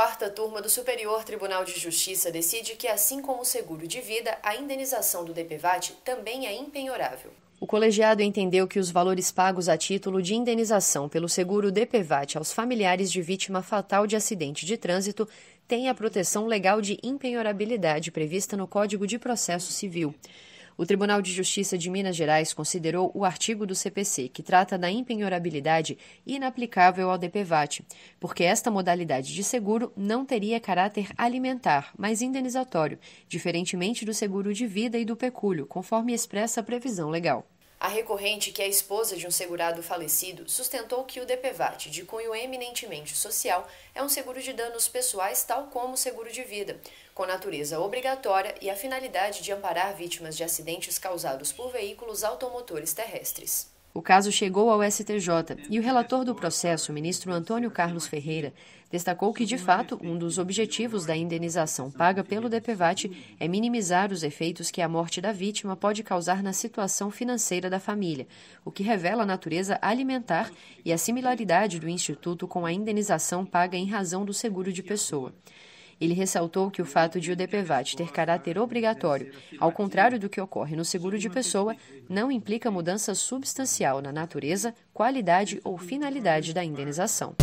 Quarta turma do Superior Tribunal de Justiça decide que, assim como o seguro de vida, a indenização do DPVAT também é impenhorável. O colegiado entendeu que os valores pagos a título de indenização pelo seguro DPVAT aos familiares de vítima fatal de acidente de trânsito têm a proteção legal de impenhorabilidade prevista no Código de Processo Civil. O Tribunal de Justiça de Minas Gerais considerou o artigo do CPC, que trata da impenhorabilidade, inaplicável ao DPVAT, porque esta modalidade de seguro não teria caráter alimentar, mas indenizatório, diferentemente do seguro de vida e do pecúlio, conforme expressa a previsão legal. A recorrente, é que é esposa de um segurado falecido, sustentou que o DPVAT, de cunho eminentemente social, é um seguro de danos pessoais tal como o seguro de vida, com natureza obrigatória e a finalidade de amparar vítimas de acidentes causados por veículos automotores terrestres. O caso chegou ao STJ e o relator do processo, ministro Antônio Carlos Ferreira, destacou que, de fato, um dos objetivos da indenização paga pelo DPVAT é minimizar os efeitos que a morte da vítima pode causar na situação financeira da família, o que revela a natureza alimentar e a similaridade do Instituto com a indenização paga em razão do seguro de pessoa. Ele ressaltou que o fato de o DPVAT ter caráter obrigatório, ao contrário do que ocorre no seguro de pessoa, não implica mudança substancial na natureza, qualidade ou finalidade da indenização.